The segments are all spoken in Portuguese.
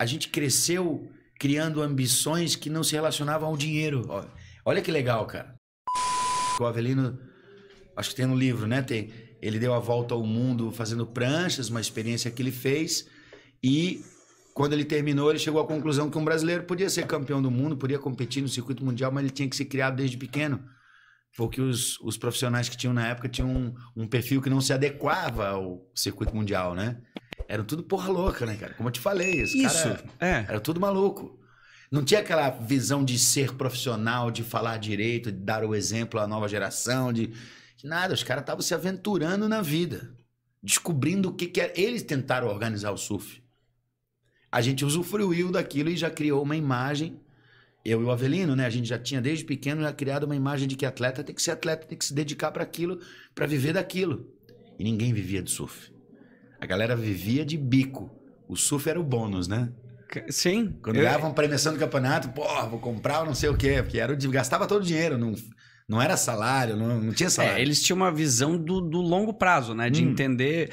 a gente cresceu criando ambições que não se relacionavam ao dinheiro. Olha que legal, cara. O Avelino, acho que tem no livro, né? Tem. Ele deu a volta ao mundo fazendo pranchas, uma experiência que ele fez. E quando ele terminou, ele chegou à conclusão que um brasileiro podia ser campeão do mundo, podia competir no circuito mundial, mas ele tinha que ser criado desde pequeno. Porque os, os profissionais que tinham na época tinham um, um perfil que não se adequava ao circuito mundial, né? Era tudo porra louca, né, cara? Como eu te falei, esse Isso, cara é. era tudo maluco. Não tinha aquela visão de ser profissional, de falar direito, de dar o exemplo à nova geração, de, de nada. Os caras estavam se aventurando na vida, descobrindo o que, que era. Eles tentaram organizar o surf. A gente usufruiu daquilo e já criou uma imagem. Eu e o Avelino, né? A gente já tinha desde pequeno já criado uma imagem de que atleta tem que ser atleta, tem que se dedicar para aquilo, para viver daquilo. E ninguém vivia de surf. A galera vivia de bico. O surf era o bônus, né? Sim. Quando eu... ganhavam premiação do campeonato, pô, vou comprar não sei o quê, porque era, gastava todo o dinheiro, não, não era salário, não, não tinha é, salário. É, eles tinham uma visão do, do longo prazo, né? De hum. entender.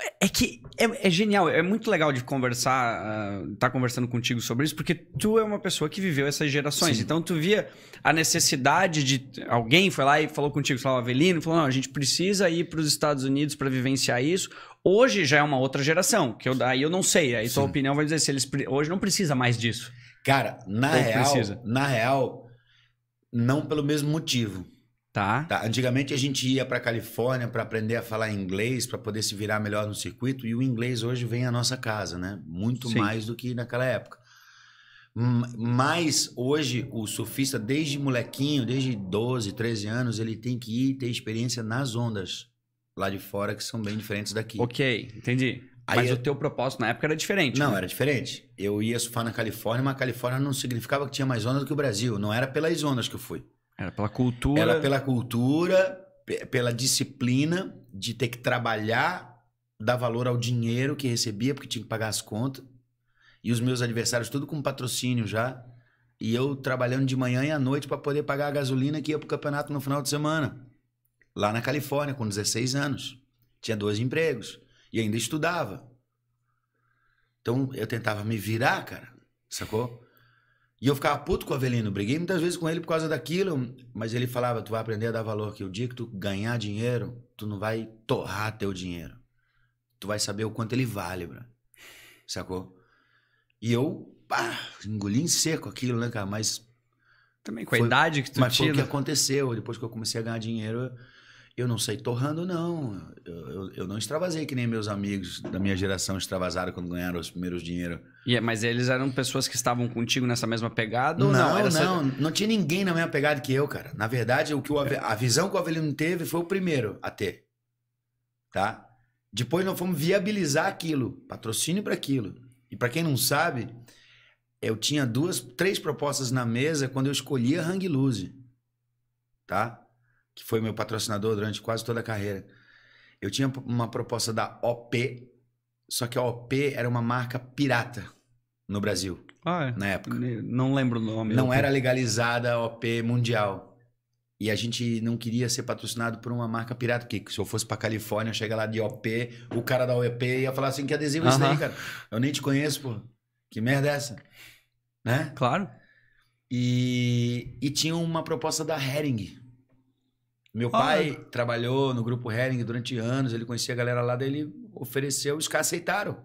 É, é que é, é, genial, é muito legal de conversar, uh, tá conversando contigo sobre isso, porque tu é uma pessoa que viveu essas gerações. Sim. Então tu via a necessidade de alguém foi lá e falou contigo, falou Avelino, falou não, a gente precisa ir para os Estados Unidos para vivenciar isso Hoje já é uma outra geração, que eu, aí eu não sei. Aí sua opinião vai dizer se eles. Hoje não precisa mais disso. Cara, na Ou real, precisa? na real, não pelo mesmo motivo. Tá. tá. Antigamente a gente ia para Califórnia para aprender a falar inglês, para poder se virar melhor no circuito, e o inglês hoje vem à nossa casa, né? Muito Sim. mais do que naquela época. Mas hoje o surfista, desde molequinho, desde 12, 13 anos, ele tem que ir ter experiência nas ondas lá de fora que são bem diferentes daqui. Ok, entendi. Aí Mas o teu propósito na época era diferente. Não, né? era diferente. Eu ia surfar na Califórnia, mas a Califórnia não significava que tinha mais ondas do que o Brasil. Não era pelas zonas que eu fui. Era pela cultura. Era pela cultura, pela disciplina de ter que trabalhar, dar valor ao dinheiro que recebia, porque tinha que pagar as contas. E os meus adversários, tudo com patrocínio já. E eu trabalhando de manhã e à noite para poder pagar a gasolina que ia pro campeonato no final de semana lá na Califórnia, com 16 anos. Tinha dois empregos e ainda estudava. Então eu tentava me virar, cara, sacou? E eu ficava puto com o Avelino. Briguei muitas vezes com ele por causa daquilo, mas ele falava: tu vai aprender a dar valor, que o dia que tu ganhar dinheiro, tu não vai torrar teu dinheiro. Tu vai saber o quanto ele vale, bro. Sacou? E eu, pá, engoli em seco aquilo, né, cara? Mas. Também com a foi, idade que tu mas tinha. Mas foi o que né? aconteceu. Depois que eu comecei a ganhar dinheiro, eu não sei torrando, não. Eu, eu, eu, não extravasei que nem meus amigos da minha geração extravasaram quando ganharam os primeiros dinheiro. Yeah, é, mas eles eram pessoas que estavam contigo nessa mesma pegada? Não, ou não, não, não tinha ninguém na mesma pegada que eu, cara. Na verdade, o que o Ave... a visão que o Avelino teve foi o primeiro a ter. Tá? Depois nós fomos viabilizar aquilo, patrocínio para aquilo. E para quem não sabe, eu tinha duas, três propostas na mesa quando eu a Hang Lose. Tá? que foi meu patrocinador durante quase toda a carreira. Eu tinha uma proposta da OP, só que a OP era uma marca pirata no Brasil. Ah, é. Na época. Não lembro o nome. Não era legalizada a OP mundial. E a gente não queria ser patrocinado por uma marca pirata, porque se eu fosse pra Califórnia, chega lá de OP, o cara da OEP ia falar assim: que adesivo é uh -huh. daí, cara? Eu nem te conheço, pô. Que merda é essa? Né? Claro. E, e tinha uma proposta da Hering, meu pai trabalhou no grupo Hering durante anos, ele conhecia a galera lá, daí ele ofereceu, os caras aceitaram.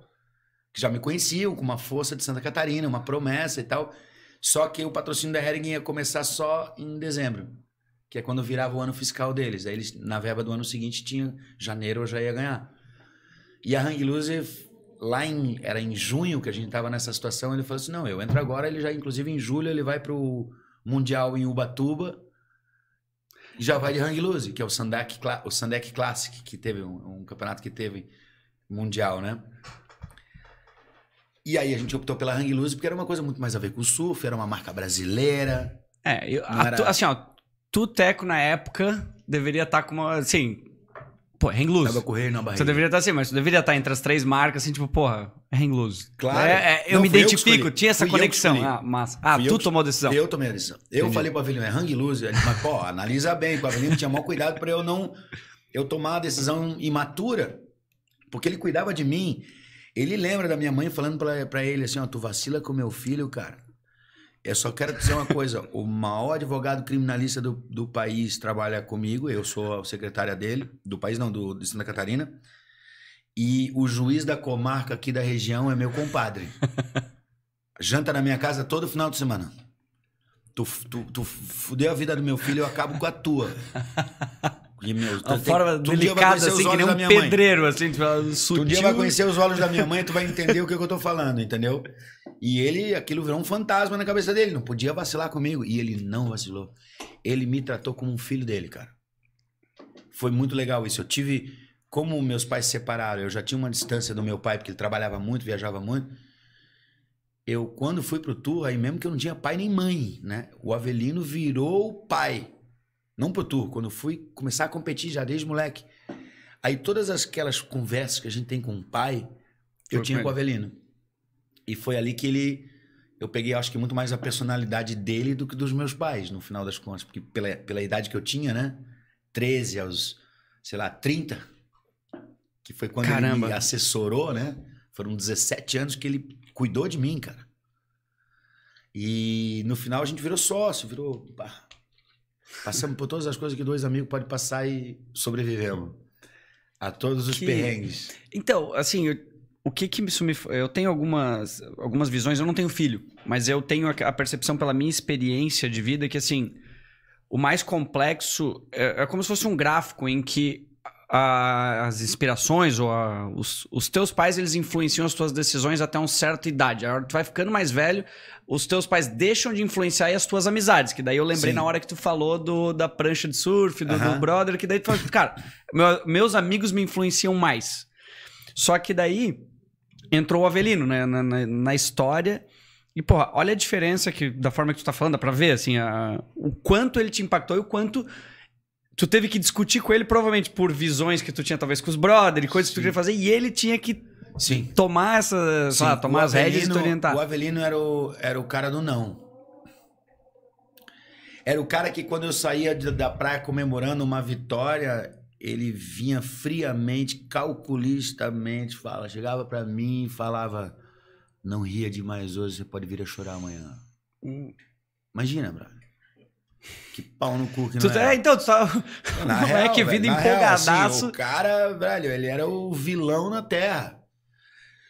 Que já me conheciam, com uma força de Santa Catarina, uma promessa e tal. Só que o patrocínio da Hering ia começar só em dezembro, que é quando virava o ano fiscal deles. Aí eles, na verba do ano seguinte, tinha janeiro eu já ia ganhar. E a Hang Loose, lá em, era em junho que a gente tava nessa situação, ele falou assim: não, eu entro agora, ele já, inclusive em julho, ele vai pro Mundial em Ubatuba já vai de hang loose, que é o Sandec, o Sandek Classic, que teve um, um campeonato que teve mundial, né? E aí a gente optou pela hang loose porque era uma coisa muito mais a ver com o surf, era uma marca brasileira. É, eu, assim, ó, Tuteco na época deveria estar tá com uma, assim, Pô, hang loose. Tava correr na barriga. Você deveria estar tá assim, mas você deveria estar tá entre as três marcas, assim, tipo, porra, é Loose, Claro. É, é, eu não, me identifico, eu tinha essa fui conexão. Ah, massa. Ah, tu tomou a decisão. Eu tomei a decisão. Eu Entendi. falei para o Avelino, é Hangloso. Ele mas pô, analisa bem. O Avelino tinha maior cuidado para eu não eu tomar a decisão imatura, porque ele cuidava de mim. Ele lembra da minha mãe falando para ele assim, ó, tu vacila com meu filho, cara. Eu só quero dizer uma coisa, o maior advogado criminalista do, do país trabalha comigo, eu sou a secretária dele, do país não, do, de Santa Catarina. E o juiz da comarca aqui da região é meu compadre. Janta na minha casa todo final de semana. Tu, tu, tu fudeu a vida do meu filho, eu acabo com a tua. E meu, uma forma delicada, assim, assim, que nem um pedreiro, mãe. assim, tipo, sutil. Um dia vai conhecer os olhos da minha mãe, tu vai entender o que, eu tô falando, entendeu? E ele, aquilo virou um fantasma na cabeça dele, não podia vacilar comigo. E ele não vacilou. Ele me tratou como um filho dele, cara. Foi muito legal isso. Eu tive como meus pais se separaram, eu já tinha uma distância do meu pai, porque ele trabalhava muito, viajava muito. Eu, quando fui pro tour, aí mesmo que eu não tinha pai nem mãe, né? O Avelino virou pai. Não pro tour, quando eu fui começar a competir já desde moleque. Aí todas aquelas conversas que a gente tem com o pai, eu foi tinha com o Avelino. E foi ali que ele. Eu peguei, acho que muito mais a personalidade dele do que dos meus pais, no final das contas. Porque pela, pela idade que eu tinha, né? 13 aos, sei lá, 30 que foi quando Caramba. ele me assessorou, né? Foram 17 anos que ele cuidou de mim, cara. E no final a gente virou sócio, virou. Pá. Passamos por todas as coisas que dois amigos podem passar e sobrevivemos. A todos os que... perrengues. Então, assim, eu... o que que isso me. Eu tenho algumas, algumas visões, eu não tenho filho, mas eu tenho a percepção pela minha experiência de vida que, assim, o mais complexo é, é como se fosse um gráfico em que a, as inspirações ou a, os, os teus pais eles influenciam as tuas decisões até uma certa idade. A hora que tu vai ficando mais velho, os teus pais deixam de influenciar as tuas amizades. Que daí eu lembrei Sim. na hora que tu falou do, da prancha de surf, do, uh -huh. do brother, que daí tu falou, cara, meu, meus amigos me influenciam mais. Só que daí entrou o Avelino né, na, na, na história. E, porra, olha a diferença que, da forma que tu tá falando, dá pra ver, assim, a, o quanto ele te impactou e o quanto tu teve que discutir com ele, provavelmente por visões que tu tinha, talvez, com os brothers e coisas Sim. que tu queria fazer, e ele tinha que Sim. tomar essa. Sim. Lá, tomar o as rédeas e te orientar. O Avelino era o, era o cara do não. Era o cara que, quando eu saía da praia comemorando uma vitória, ele vinha friamente, calculistamente, fala, chegava para mim e falava: Não ria demais hoje, você pode vir a chorar amanhã. Imagina, brother. Que pau no cu que tu, não tá- é. então, tu só... Na não é real, é que vindo empolgadaço. Real, assim, o cara, velho, ele era o vilão na Terra.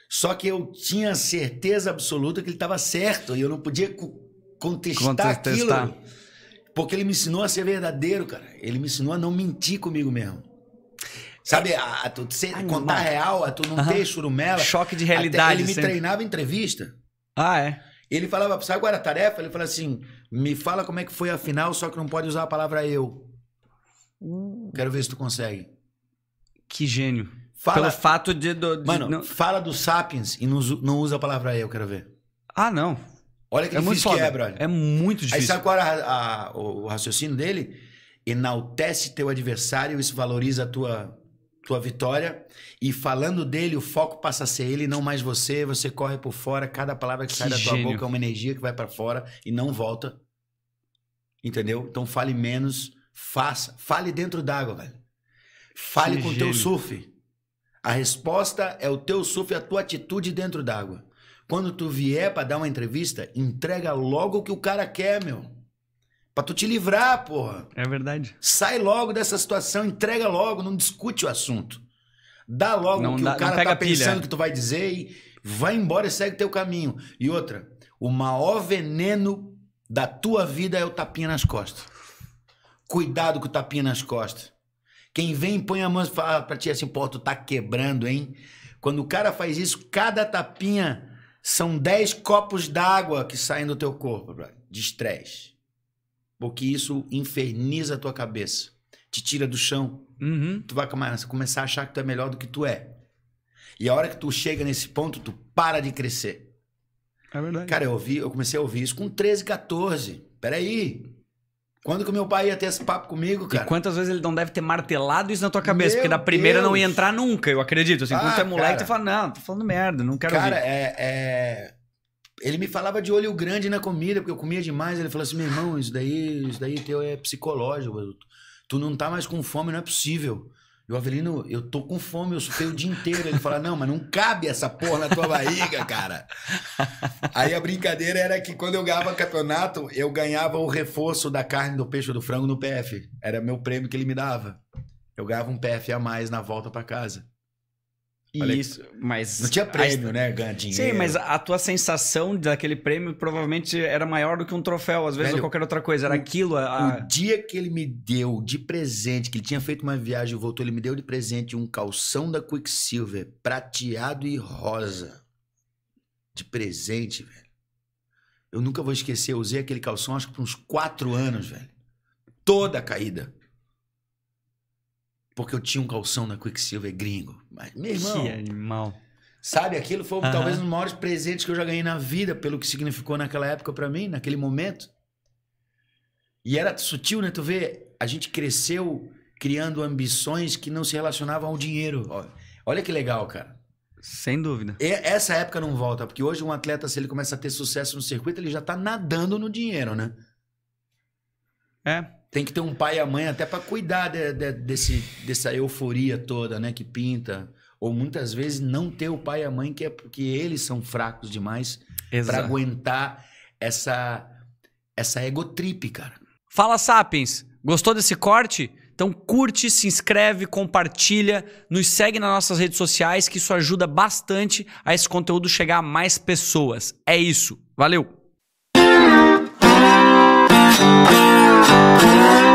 Só que eu tinha certeza absoluta que ele estava certo e eu não podia contestar, contestar aquilo. Porque ele me ensinou a ser verdadeiro, cara. Ele me ensinou a não mentir comigo mesmo. Sabe, a, a tu ser, contar real, a tu não uhum. ter churumela. Choque de realidade. Até ele me sempre. treinava em entrevista. Ah, é? Ele falava, sabe qual era a tarefa? Ele falava assim: me fala como é que foi a final, só que não pode usar a palavra eu. Hum. Quero ver se tu consegue. Que gênio. Fala, Pelo fato de. Do, de mano, não... fala do Sapiens e não, não usa a palavra eu, quero ver. Ah, não. Olha que é difícil que é, brother. É muito difícil. Aí sabe qual era a, a, o, o raciocínio dele? Enaltece teu adversário, isso valoriza a tua tua vitória e falando dele, o foco passa a ser ele, não mais você. Você corre por fora, cada palavra que, que sai da tua boca é uma energia que vai para fora e não volta. Entendeu? Então fale menos, faça, fale dentro d'água, velho. Fale que com o teu surf. A resposta é o teu surf, a tua atitude dentro d'água. Quando tu vier para dar uma entrevista, entrega logo o que o cara quer, meu. Pra tu te livrar, porra. É verdade. Sai logo dessa situação, entrega logo, não discute o assunto. Dá logo não o que dá, o cara tá pensando que tu vai dizer e vai embora e segue teu caminho. E outra, o maior veneno da tua vida é o tapinha nas costas. Cuidado com o tapinha nas costas. Quem vem põe a mão e fala ah, pra ti assim, pô, tu tá quebrando, hein? Quando o cara faz isso, cada tapinha são 10 copos d'água que saem do teu corpo, de estresse. Porque isso inferniza a tua cabeça. Te tira do chão. Uhum. Tu vai começar a achar que tu é melhor do que tu é. E a hora que tu chega nesse ponto, tu para de crescer. É verdade. Cara, eu, ouvi, eu comecei a ouvir isso com 13, 14. Peraí. Quando que o meu pai ia ter esse papo comigo, cara? E quantas vezes ele não deve ter martelado isso na tua cabeça? Meu porque na primeira Deus. não ia entrar nunca, eu acredito. Assim, ah, quando tu é ah, moleque, cara. tu fala, não, tô falando merda, não quero Cara, ouvir. é... é ele me falava de olho grande na comida, porque eu comia demais. Ele falou assim: meu irmão, isso daí, isso daí teu é psicológico. Tu não tá mais com fome, não é possível. E o Avelino, eu tô com fome, eu supei o dia inteiro. Ele fala, não, mas não cabe essa porra na tua barriga, cara. Aí a brincadeira era que quando eu ganhava campeonato, eu ganhava o reforço da carne, do peixe, do frango no PF. Era meu prêmio que ele me dava. Eu ganhava um PF a mais na volta para casa. Olha, isso, mas não tinha prêmio, a... né? Ganhar dinheiro. Sim, mas a tua sensação daquele prêmio provavelmente era maior do que um troféu, às vezes, Velho, ou qualquer outra coisa. Era o, aquilo. A... O dia que ele me deu de presente, que ele tinha feito uma viagem e voltou, ele me deu de presente um calção da Quicksilver, prateado e rosa. De presente, velho. Eu nunca vou esquecer, eu usei aquele calção acho que por uns quatro anos, velho. Toda a caída. Porque eu tinha um calção da Quicksilver gringo. Mas, meu irmão. Que animal. Sabe, aquilo foi talvez um dos maiores presentes que eu já ganhei na vida, pelo que significou naquela época para mim, naquele momento. E era sutil, né? Tu vê, a gente cresceu criando ambições que não se relacionavam ao dinheiro. Olha que legal, cara. Sem dúvida. E essa época não volta, porque hoje um atleta, se ele começa a ter sucesso no circuito, ele já tá nadando no dinheiro, né? É, tem que ter um pai e a mãe até para cuidar de, de, desse, dessa euforia toda, né? Que pinta. Ou muitas vezes não ter o pai e a mãe, que é porque eles são fracos demais para aguentar essa, essa egotrip, cara. Fala, Sapiens! Gostou desse corte? Então curte, se inscreve, compartilha, nos segue nas nossas redes sociais, que isso ajuda bastante a esse conteúdo chegar a mais pessoas. É isso. Valeu! Bye.